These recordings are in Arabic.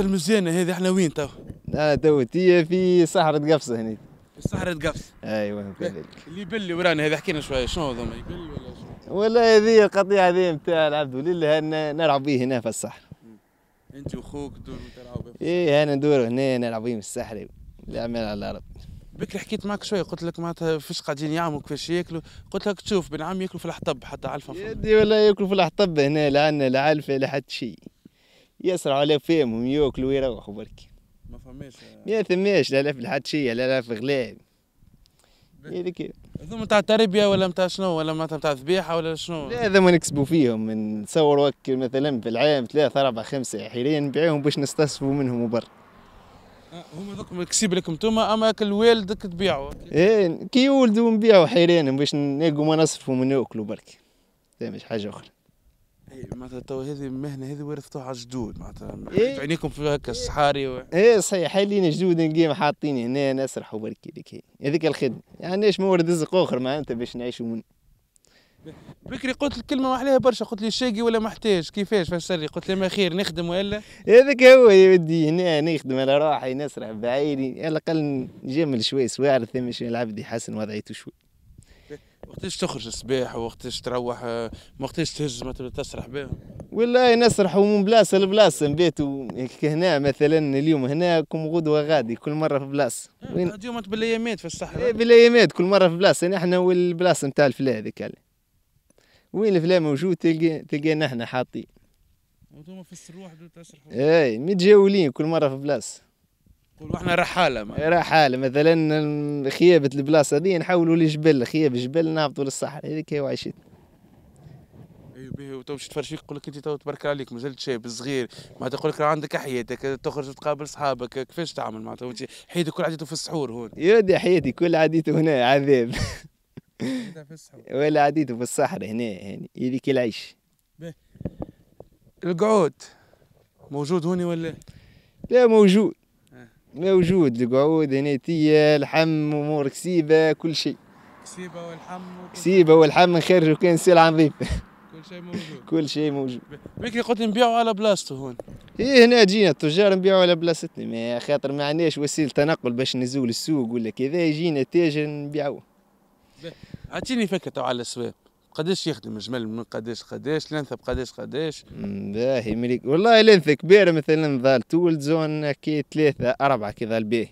الناس المزيانه هذه احنا وين تو؟ لا تو تي في صحراء قفصه هنا صحراء قفص ايوه كذلك اللي بلي ورانا هذا حكينا شويه شنو هذوما يبل ولا شنو؟ ولا هذه القطيعه هذه نتاع العبد ولله نلعب به هنا في الصحراء انت واخوك تدوروا تلعبوا ايه انا ندور هنا نلعب في الصحراء الاعمال على الارض بكري حكيت معك شويه قلت لك معناتها فاش قاعدين يعملوا كيفاش ياكلوا قلت لك تشوف بنعم ياكلوا في الحطب حتى علفه يدي ولا ياكلوا في الحطب هنا لا عندنا لا علفه لا حتى شيء يسرعوا على فيهم ياكلوا ويروحوا برك ما فماش ما فماش لا لا في الحتشيه لا لا في غلاب هذيك هذوما تاع التربيه ولا تاع شنو ولا معناتها تاع ذبيحة ولا شنو؟ لا هذوما نكسبوا فيهم نتصوروا مثلا في العام ثلاثه اربعه خمسه حيرين نبيعوهم باش نستصفوا منهم وبر. أه، هما ذوك كسيب لكم انتوما اما كل والدك تبيعوا ايه كي يولدوا نبيعوا حيرانهم باش نلقوا ما نصرفوا وناكلوا برك مش حاجه اخرى إيه، معناتها تو هذه المهنه هذه ورثتوها على الجدود معناتها إيه؟ عينيكم في هكا إيه. الصحاري و... ايه صحيح حالين جدود نقيم حاطين هنا نسرح وبركي لك هذيك الخدمه يعني ما عندناش مورد رزق اخر معناتها باش نعيشوا من بكري قلت الكلمه ما عليها برشا قلت لي شاقي ولا محتاج كيفاش فسر قلت لي ما خير نخدم والا هذاك هو يا ودي هنا نخدم على روحي نسرح بعيني على الاقل نجمل شوي سواعر ثم شوي العبدي حسن وضعيته شوي وقتاش تخرج الصباح وقتاش تروح آه، وقتاش تهز مثلا تسرح بهم والله نسرح من بلاصه لبلاصه نبيت هنا مثلا اليوم هنا كم غدوه غادي كل مره في بلاصه آه، وين اليوم بالايامات في الصحراء بالايامات كل مره في بلاصه نحن والبلاصه نتاع الفلا هذيك وين الفلا موجود تلقى تلقى نحن حاطين وانتم في السروح تسرحوا اي متجاولين كل مره في بلاصه احنا رحاله ما. رحاله مثلا خيابه البلاصه هذه نحولوا لجبل خياب جبل نهبطوا للصحراء هذيك هي وعيشتنا أيوة، به وتو باش تفرشيك يقول لك انت تو تبارك عليك مازلت شاب صغير معناتها يقول لك عندك حياتك تخرج وتقابل صحابك كيفاش تعمل معناتها انت حياتك كل عديته في السحور هون يا حياتي كل عديته هنا عذاب ولا عديته في الصحراء هنا يعني هذيك العيش القعود موجود هوني ولا لا موجود موجود القعود تي لحم امور كسيبه كل شيء كسيبه والحم كسيبه والحم نخرجوا كان سلعه نظيفه كل شيء موجود كل شيء موجود بكري قلت نبيعوا على بلاصته هون ايه هنا جينا التجار نبيعوا على بلاصتنا ما خاطر ما عندناش وسيله تنقل باش نزول السوق ولا كذا يجينا تاجر نبيعوه اعطيني فكره على السباب قداش يخدم جمل من قداش قداش لنثى بقداش قداش باهي مليك والله لنثى كبيره مثلا ظل تولد زون كي ثلاثه اربعه كي ظل به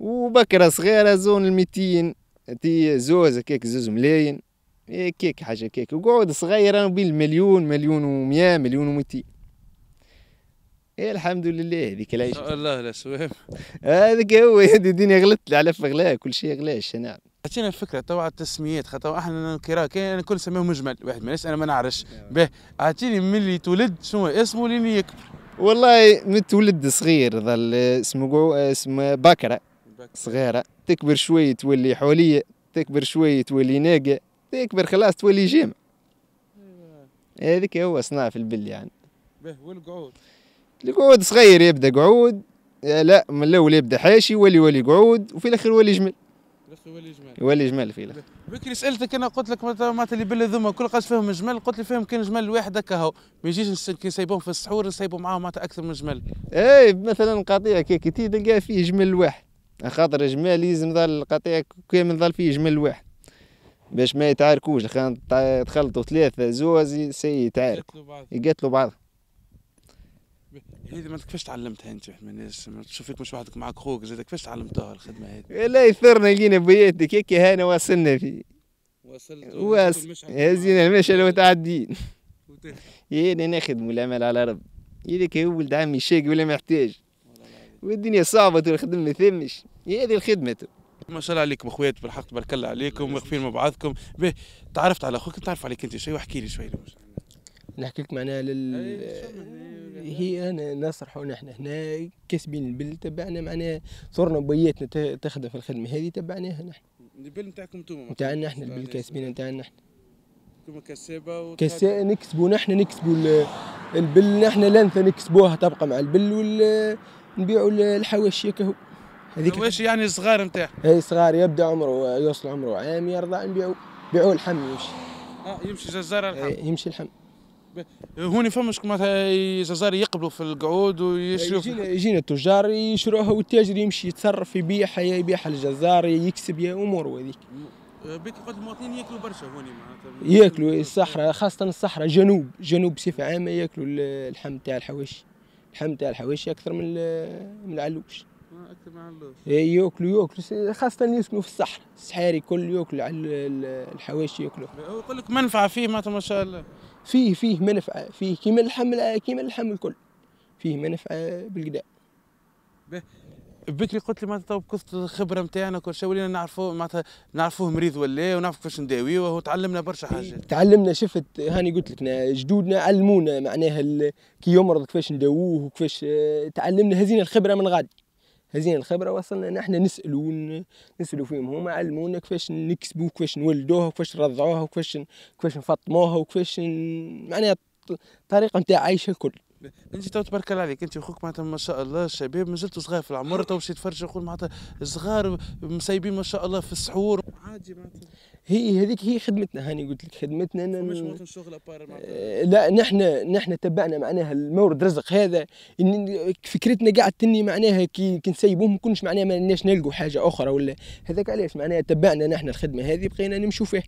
وبكره صغيره زون الميتين تي زوز هكاك زوز ملاين إيه، كيك حاجه كيك وقعود صغير بين المليون مليون ومية مليون وميتين ايه الحمد لله هذيك العيشه الله لا سوام هذاك هو هذه الدنيا غلطت على فغلاها كل شيء غلاش انا نعم. عطينا الفكره توا التسميات خاطر احنا كرا كان كل نسميه مجمل واحد ما انا ما نعرفش به عطيني من اللي تولد شنو اسمه لين يكبر والله من تولد صغير ظل اسمه اسم بكره صغيره تكبر شوي تولي حوليه تكبر شوي تولي ناقه تكبر خلاص تولي جيم أيوة. هذيك هو صناعة في البل يعني به والقعود القعود صغير يبدا قعود لا من الاول يبدا حاشي ولي ولي قعود وفي الاخر ولي جمل بس هو الجمال هو في بكري سالتك انا قلت لك معناتها اللي بلا ذوما كل قاش فيهم جمال قلت لي فيهم كان جمال واحد هكا هو ما يجيش كي نسيبوهم في السحور نسيبوا معاهم معناتها اكثر من جمال اي مثلا قطيع كي تلقى فيه جمال واحد خاطر جمال لازم ظل القطيع كامل ظل فيه جمال واحد باش ما يتعاركوش خان تخلطوا ثلاثه زوز سي يتعاركوا يقتلوا بعض هذه ما كيفاش تعلمتها انت من تشوفك مش وحدك معك خوك زاد كيفاش تعلمتها الخدمه هذه لا يثرنا لقينا بياتك هيك هانا واصلنا فيه وصلت واصل هزينا المشعل وتعدين انا نخدم العمل على رب هذاك هو ولد عمي شاق ولا محتاج والدنيا صعبه والخدمه ما ثمش هذه الخدمه ما شاء الله عليكم اخوات بالحق تبارك الله عليكم واقفين مع بعضكم تعرفت على اخوك تعرف عليك انت شوي واحكي لي شوي نحكي لك معناها لل هي انا نصرحوا نحن هنا كاسبين البل تبعنا معناها صرنا بياتنا تخدم في الخدمه هذه تبعناها نحن البل نتاعكم انتم نتاعنا احنا البل كاسبين نتاعنا احنا انتم كسابه كسا نكسبوا نحن نكسبوا البل نحن لانثى نكسبوها تبقى مع البل وال نبيعوا الحواشي كهو هذيك واش يعني الصغار نتاع اي صغار يبدا عمره يوصل عمره عام يرضع نبيعوا بيعوا الحم يمشي اه يمشي جزار الحم إيه، يمشي الحم هوني فمش كما الجزائر يقبلوا في القعود ويشروا يجينا, التجار يشروها والتاجر يمشي يتصرف يبيعها يبيعها الجزار يكسب يا امور وهذيك أه، بيت قلت المواطنين ياكلوا برشا هوني معناتها ياكلوا الصحراء خاصه الصحراء جنوب جنوب بصفه عامه ياكلوا اللحم تاع الحواشي اللحم تاع الحواشي اكثر من من العلوش آه، اكثر من العلوش إيه، ياكلوا ياكلوا خاصه اللي يسكنوا في الصحراء الصحاري كل ياكلوا على الحواشي ياكلوا أه، يقول لك منفعه فيه ما شاء الله فيه فيه منفعة فيه كيما اللحم كيما اللحم الكل فيه منفعة آه، بالقدا بكري قلت لي معناتها بكثت الخبره نتاعنا كل شيء ولينا نعرفوه معناتها نعرفوه مريض ولا إيه، ونعرفوا كيفاش نداويوه وتعلمنا برشا إيه، حاجات تعلمنا شفت هاني قلت لك جدودنا علمونا معناها كي يمرض كيفاش نداووه وكيفاش آه، تعلمنا هزينا الخبره من غادي هذين الخبره وصلنا ان احنا نسالوا نسالوا فيهم هما علمونا كيفاش نكسبوا كيفاش نولدوها كيفاش نرضعوها كيفاش كيفاش نفطموها وكيفاش معناها الطريقه نتاع عيشها الكل انت تو تبارك الله عليك انت وخوك معناتها ما شاء الله الشباب مازلتوا صغار في العمر تو باش يتفرجوا يقول معناتها صغار مسيبين ما شاء الله في السحور عادي معناتها هي هذيك هي خدمتنا هاني قلت لك خدمتنا انا مش آه، لا نحن نحن تبعنا معناها المورد رزق هذا فكرتنا قاعد تني معناها كي نسيبوه ما كناش معناها ما لناش نلقوا حاجه اخرى ولا هذاك علاش معناها تبعنا نحن الخدمه هذه بقينا نمشوا فيه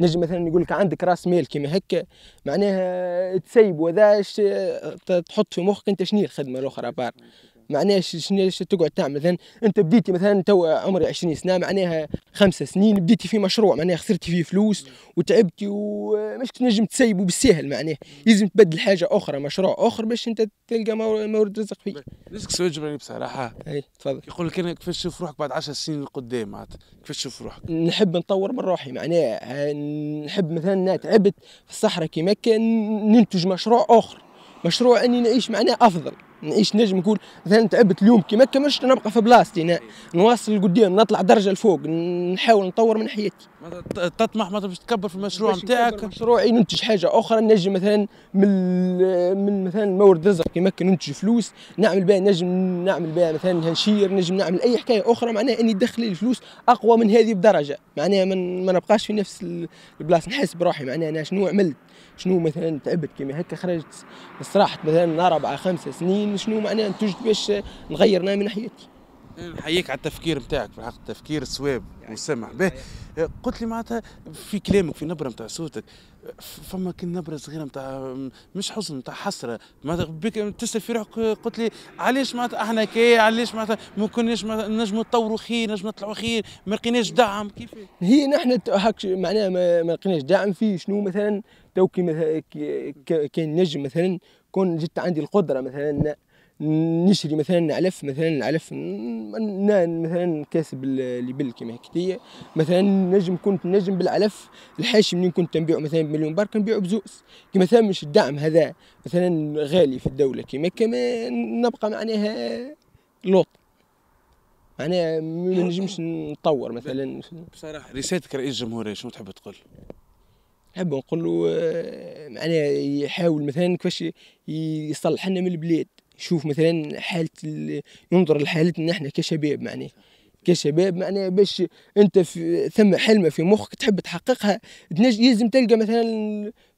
نجم مثلا يقول لك عندك راس مال كيما هكا معناها تسيب وذاش تحط في مخك انت شنو الخدمه الاخرى بار معناها شنو تقعد تعمل مثلا انت بديتي مثلا تو عمري 20 سنه معناها خمسة سنين بديتي في مشروع معناها خسرتي فيه فلوس وتعبتي ومش تنجم تسيبه بالسهل معناها لازم تبدل حاجه اخرى مشروع اخر باش انت تلقى مورد رزق فيه رزق سؤال جبراني بصراحه اي تفضل يقول لك انا كيفاش تشوف روحك بعد 10 سنين لقدام معناتها كيفاش تشوف روحك نحب نطور من روحي معناها نحب مثلا تعبت في الصحراء كيما كان ننتج مشروع اخر مشروع اني نعيش معناه افضل نعيش نجم نقول مثلا تعبت اليوم كيما مش نبقى في بلاصتي نواصل لقدام نطلع درجه لفوق نحاول نطور من حياتي تطمح ما باش تكبر في المشروع نتاعك مشروعي ننتج حاجه اخرى نجم مثلا من من مثلا مورد رزق كيما ننتج فلوس نعمل بها نجم نعمل بها مثلا هنشير نجم نعمل اي حكايه اخرى معناها اني دخلي الفلوس اقوى من هذه بدرجه معناها ما نبقاش في نفس البلاصه نحس بروحي معناها انا شنو عملت شنو مثلا تعبت كيما هكا خرجت استراحت مثلا اربع خمس سنين شنو شنو معناها باش نغير من حياتي نحييك نعم، على التفكير نتاعك في الحق التفكير صواب وسمح به قلت لي معناتها في كلامك في نبره نتاع صوتك فما كان نبره صغيره نتاع مش حزن نتاع حسره معناتها بك تسال في روحك قلت لي علاش معناتها احنا كي علاش معناتها ما كناش نجموا نطوروا خير نجموا نطلعوا خير ما لقيناش دعم كيف هي نحن معناها ما لقيناش دعم في شنو مثلا تو كي كان نجم مثلا كون جت عندي القدره مثلا نشري مثلا علف مثلا علف مثلا كاسب اللي كيما كما مثلا نجم كنت نجم بالعلف الحاشي منين كنت نبيعه مثلا بمليون بار كنبيعه بزوز كما مش الدعم هذا مثلا غالي في الدوله كيما كما نبقى معناها لوط معناها ما نجمش نطور مثلا بصراحه رسالتك رئيس الجمهوريه شنو تحب تقول؟ نحب نقول له آه، معناها يحاول مثلا كيفاش يصلح لنا من البلاد يشوف مثلا حاله ينظر لحالتنا احنا كشباب معناها كشباب معناها باش انت في ثم حلمه في مخك تحب تحققها تنجم لازم تلقى مثلا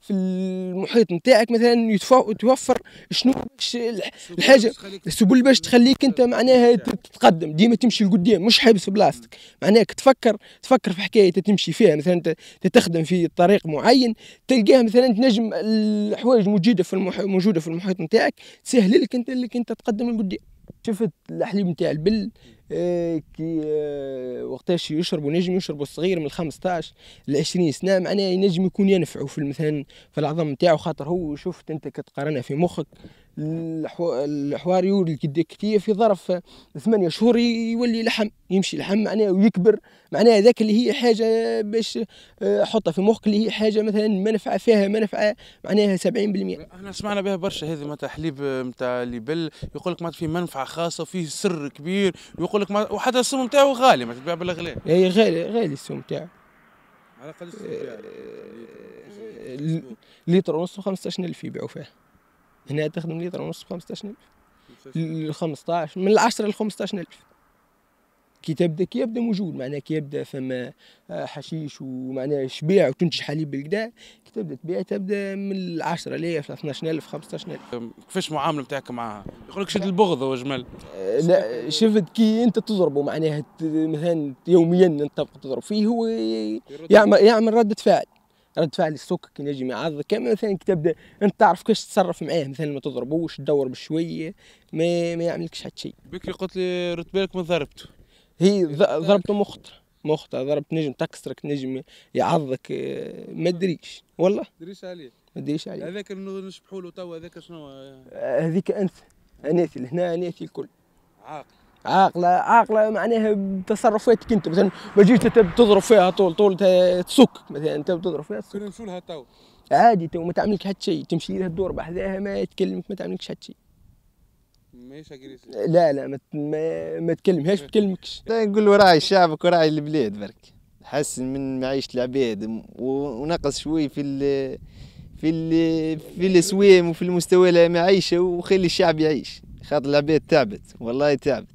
في المحيط نتاعك مثلا يتوفر شنو باش الحاجه السبل باش تخليك انت معناها نعم. تتقدم ديما تمشي لقدام مش حابس بلاصتك معناها تفكر تفكر في حكايه تمشي فيها مثلا تخدم في طريق معين تلقاها مثلا تنجم الحوايج موجوده في المح... موجوده في المحيط نتاعك تسهل لك انت اللي انت تقدم لقدام شفت الحليب نتاع البل آه، كي آه، وقتاش يشربوا نجم يشربوا الصغير من 15 ل 20 سنه معناها ينجم يكون ينفعوا في مثلا في العظم نتاعو خاطر هو شفت انت كتقارنها في مخك الحوار يولد كتير في ظرف ثمانية شهور يولي لحم يمشي لحم معناها ويكبر معناها ذاك اللي هي حاجة باش آه، حطها في مخك اللي هي حاجة مثلا منفعة فيها منفعة معناها 70% احنا سمعنا بها برشا هذه آه، ما حليب نتاع ليبل يقول لك ما فيه منفعة خاصة وفيه سر كبير ويقول لك ما وحتى السم نتاعو غالي ما تتباع بالاغلى اي غالي غالي السم نتاعو على قد السم نتاعو آه، لتر ونص و 15000 يبيعوا فيها هنا تخدم ليتر ونص ب 15000 ل 15 من 10 ل 15000 كي تبدا كي يبدا موجود معناها كي يبدا فما آه، حشيش ومعناها شبيع وتنتج حليب بالكدا كي تبدا تبيع تبدا من 10000 ل 12000 15000 كيفاش المعامله نتاعك معاها؟ يقول لك شد البغض وجمال آه، لا شفت كي انت تضربه معناها مثلا يوميا انت تضرب فيه هو يعمل يعمل رده فعل رد فعل السوق كي نجم معض كما مثلا كي تبدا انت تعرف كيفاش تتصرف معاه مثلا ما تضربوش تدور بشويه ما ما يعملكش حتى شيء بكري قلت لي رد بالك ما ضربته هي ضربته مخطره مخطره ضربت نجم تكسرك نجم يعضك آه، ما ادريش والله ما ادريش عليه ما ادريش عليه هذاك نشبحوا له توا هذاك شنو آه، هذيك انثى اناثي لهنا اناثي الكل عاقل عاقله عاقله معناها بتصرفاتك انت مثلا ما تجيش تضرب فيها طول طول تسك مثلا انت تضرب فيها تسك نمشوا لها تو عادي تو ما تعملك حتى شيء تمشي لها الدور بحذاها ما تكلمك ما تعملكش حتى شيء لا لا ما ما, ما تكلمهاش ما تكلمكش نقول راعي شعبك وراعي البلاد برك حسن من معيشه العباد ونقص شوي في الـ في الـ في الاسوام وفي المستوى المعيشه وخلي الشعب يعيش خاطر العباد تعبت والله تعبت